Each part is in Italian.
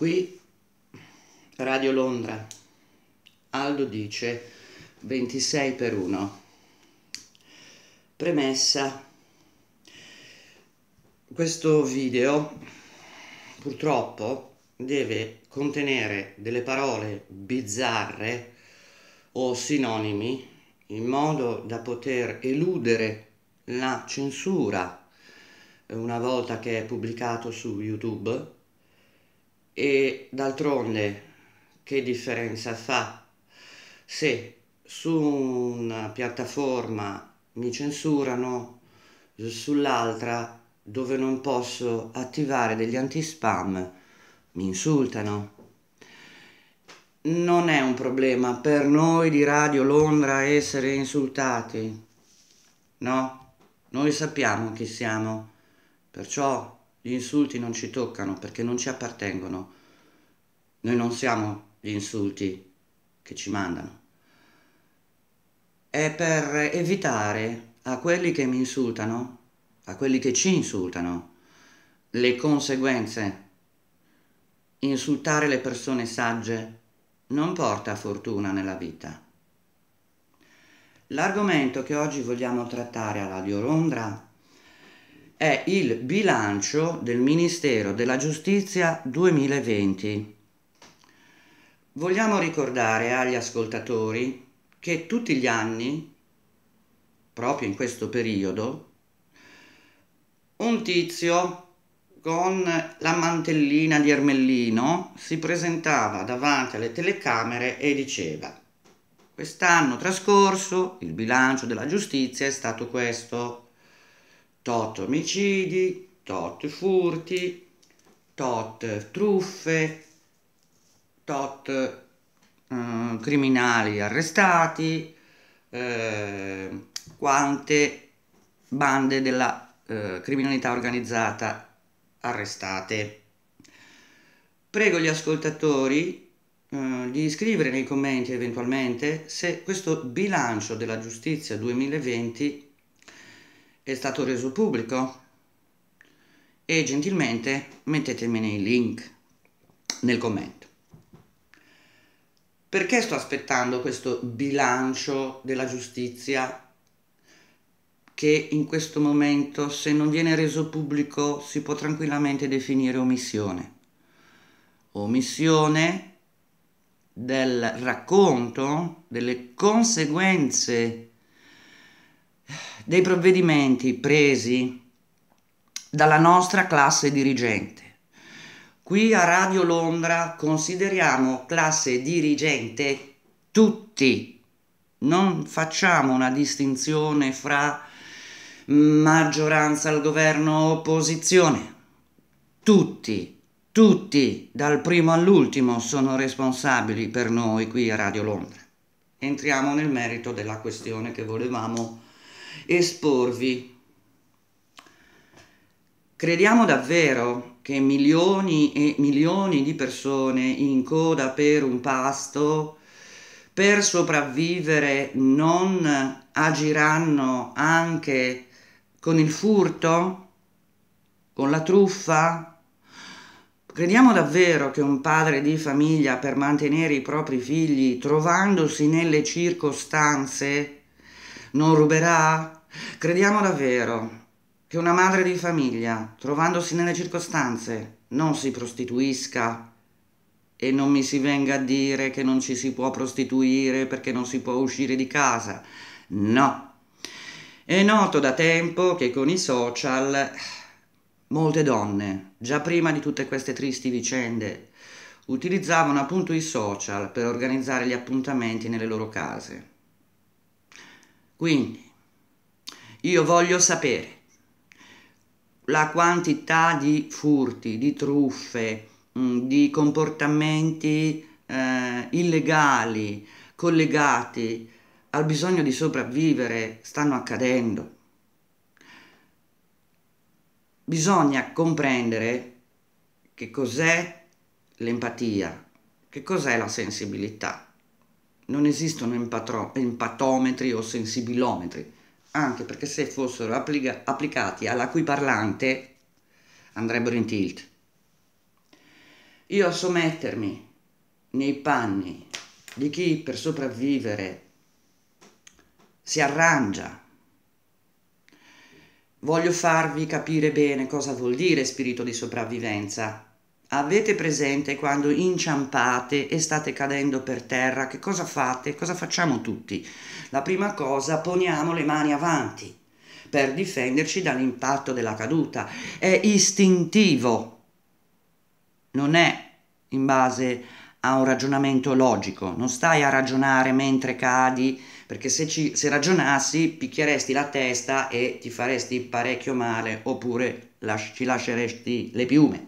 Qui Radio Londra, Aldo dice 26 per 1. Premessa. Questo video purtroppo deve contenere delle parole bizzarre o sinonimi in modo da poter eludere la censura eh, una volta che è pubblicato su YouTube e d'altronde che differenza fa se su una piattaforma mi censurano, sull'altra dove non posso attivare degli anti-spam mi insultano. Non è un problema per noi di Radio Londra essere insultati, no? Noi sappiamo chi siamo, perciò gli insulti non ci toccano perché non ci appartengono. Noi non siamo gli insulti che ci mandano. È per evitare a quelli che mi insultano, a quelli che ci insultano, le conseguenze. Insultare le persone sagge non porta fortuna nella vita. L'argomento che oggi vogliamo trattare alla Radio Londra è il bilancio del Ministero della Giustizia 2020. Vogliamo ricordare agli ascoltatori che tutti gli anni, proprio in questo periodo, un tizio con la mantellina di Ermellino si presentava davanti alle telecamere e diceva Quest'anno trascorso il bilancio della giustizia è stato questo tot omicidi, tot furti, tot truffe, tot eh, criminali arrestati, eh, quante bande della eh, criminalità organizzata arrestate. Prego gli ascoltatori eh, di scrivere nei commenti eventualmente se questo bilancio della giustizia 2020 è stato reso pubblico e gentilmente mettetemi nei link nel commento. Perché sto aspettando questo bilancio della giustizia che in questo momento, se non viene reso pubblico, si può tranquillamente definire omissione? Omissione del racconto delle conseguenze dei provvedimenti presi dalla nostra classe dirigente. Qui a Radio Londra consideriamo classe dirigente tutti, non facciamo una distinzione fra maggioranza al governo opposizione. Tutti, tutti, dal primo all'ultimo, sono responsabili per noi qui a Radio Londra. Entriamo nel merito della questione che volevamo esporvi. Crediamo davvero che milioni e milioni di persone in coda per un pasto per sopravvivere non agiranno anche con il furto, con la truffa? Crediamo davvero che un padre di famiglia per mantenere i propri figli, trovandosi nelle circostanze non ruberà? Crediamo davvero che una madre di famiglia, trovandosi nelle circostanze, non si prostituisca e non mi si venga a dire che non ci si può prostituire perché non si può uscire di casa. No. È noto da tempo che con i social molte donne, già prima di tutte queste tristi vicende, utilizzavano appunto i social per organizzare gli appuntamenti nelle loro case. Quindi, io voglio sapere la quantità di furti, di truffe, mm, di comportamenti eh, illegali collegati al bisogno di sopravvivere stanno accadendo. Bisogna comprendere che cos'è l'empatia, che cos'è la sensibilità non esistono empatro- empatometri o sensibilometri, anche perché se fossero applica- applicati parlante andrebbero in tilt. Io a mettermi nei panni di chi per sopravvivere si arrangia. Voglio farvi capire bene cosa vuol dire spirito di sopravvivenza Avete presente quando inciampate e state cadendo per terra? Che cosa fate? Cosa facciamo tutti? La prima cosa, poniamo le mani avanti per difenderci dall'impatto della caduta. È istintivo, non è in base a un ragionamento logico. Non stai a ragionare mentre cadi, perché se, ci, se ragionassi picchieresti la testa e ti faresti parecchio male oppure ci lasceresti le piume.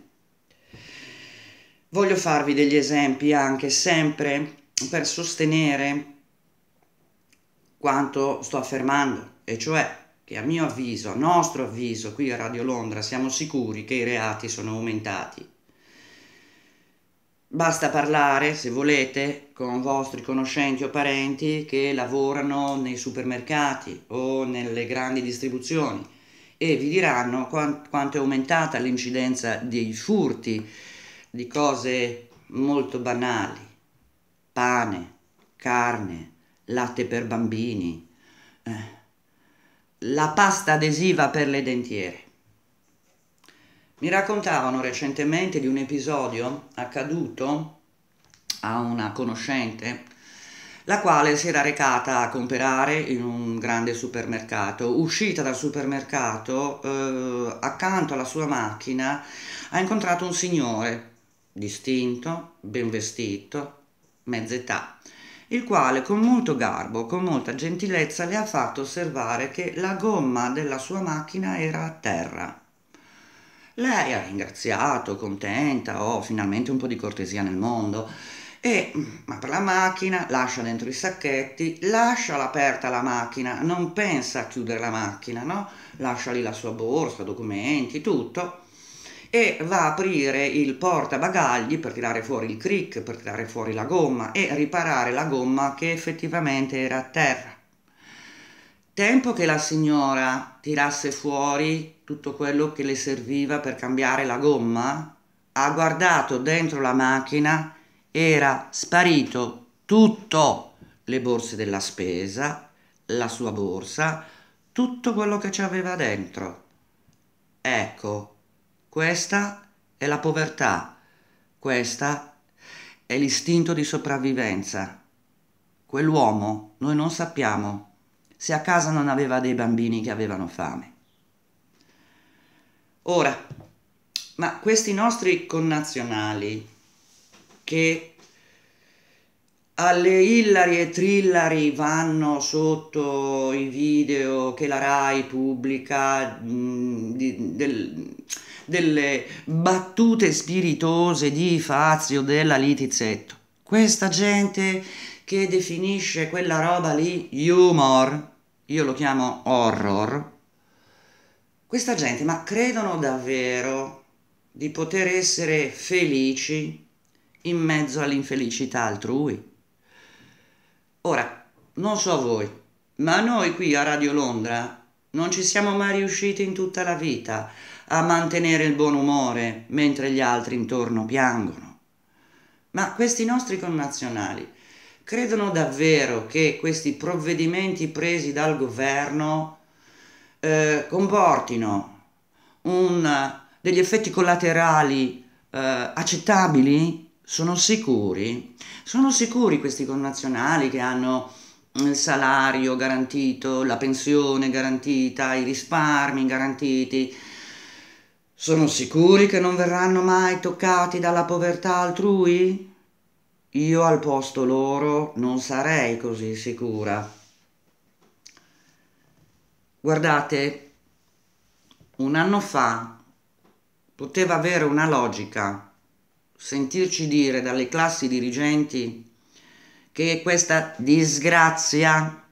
Voglio farvi degli esempi anche sempre per sostenere quanto sto affermando, e cioè che a mio avviso, a nostro avviso, qui a Radio Londra siamo sicuri che i reati sono aumentati. Basta parlare, se volete, con vostri conoscenti o parenti che lavorano nei supermercati o nelle grandi distribuzioni e vi diranno quant- quanto è aumentata l'incidenza dei furti di cose molto banali, pane, carne, latte per bambini, eh, la pasta adesiva per le dentiere. Mi raccontavano recentemente di un episodio accaduto a una conoscente, la quale si era recata a comprare in un grande supermercato. Uscita dal supermercato, eh, accanto alla sua macchina, ha incontrato un signore distinto, ben vestito, mezz'età, il quale con molto garbo, con molta gentilezza le ha fatto osservare che la gomma della sua macchina era a terra. Lei ha ringraziato, contenta, oh, finalmente un po' di cortesia nel mondo, e apre la macchina lascia dentro i sacchetti, lasciala aperta la macchina, non pensa a chiudere la macchina, no? Lascia lì la sua borsa, documenti, tutto e va a aprire il portabagagli per tirare fuori il crick, per tirare fuori la gomma e riparare la gomma che effettivamente era a terra. Tempo che la signora tirasse fuori tutto quello che le serviva per cambiare la gomma, ha guardato dentro la macchina, era sparito tutto, le borse della spesa, la sua borsa, tutto quello che ci aveva dentro. Ecco, questa è la povertà, questa è l'istinto di sopravvivenza. Quell'uomo, noi non sappiamo se a casa non aveva dei bambini che avevano fame. Ora, ma questi nostri connazionali che alle Illari e Trillari vanno sotto i video che la RAI pubblica mh, mm, di, del, delle battute spiritose di Fazio della Litizzetto. Questa gente che definisce quella roba lì humor, io lo chiamo horror, questa gente, ma credono davvero di poter essere felici in mezzo all'infelicità altrui? Ora, non so voi, ma noi qui a Radio Londra non ci siamo mai riusciti in tutta la vita a mantenere il buon umore mentre gli altri intorno piangono. Ma questi nostri connazionali credono davvero che questi provvedimenti presi dal governo eh, comportino un, degli effetti collaterali eh, accettabili? Sono sicuri? Sono sicuri questi connazionali che hanno il salario garantito, la pensione garantita, i risparmi garantiti, sono sicuri che non verranno mai toccati dalla povertà altrui? Io al posto loro non sarei così sicura. Guardate, un anno fa poteva avere una logica sentirci dire dalle classi dirigenti che questa disgrazia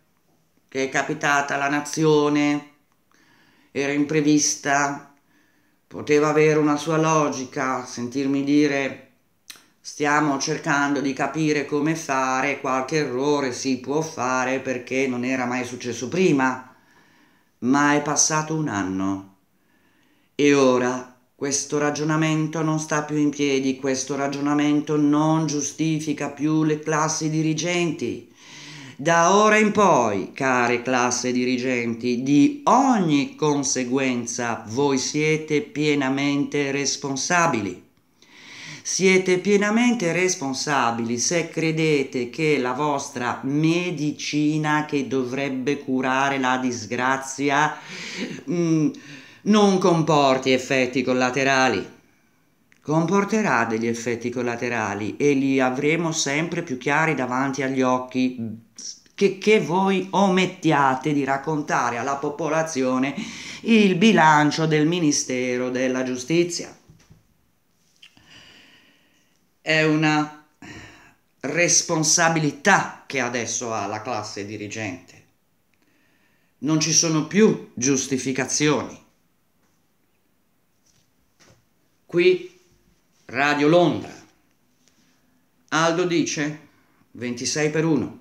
che è capitata alla nazione era imprevista, poteva avere una sua logica sentirmi dire stiamo cercando di capire come fare, qualche errore si può fare perché non era mai successo prima, ma è passato un anno e ora questo ragionamento non sta più in piedi, questo ragionamento non giustifica più le classi dirigenti da ora in poi, care classe dirigenti, di ogni conseguenza voi siete pienamente responsabili. Siete pienamente responsabili se credete che la vostra medicina che dovrebbe curare la disgrazia mh, mm, non comporti effetti collaterali comporterà degli effetti collaterali e li avremo sempre più chiari davanti agli occhi che, che, voi omettiate di raccontare alla popolazione il bilancio del Ministero della Giustizia. È una responsabilità che adesso ha la classe dirigente. Non ci sono più giustificazioni. Qui Radio Londra. Aldo dice 26 per 1.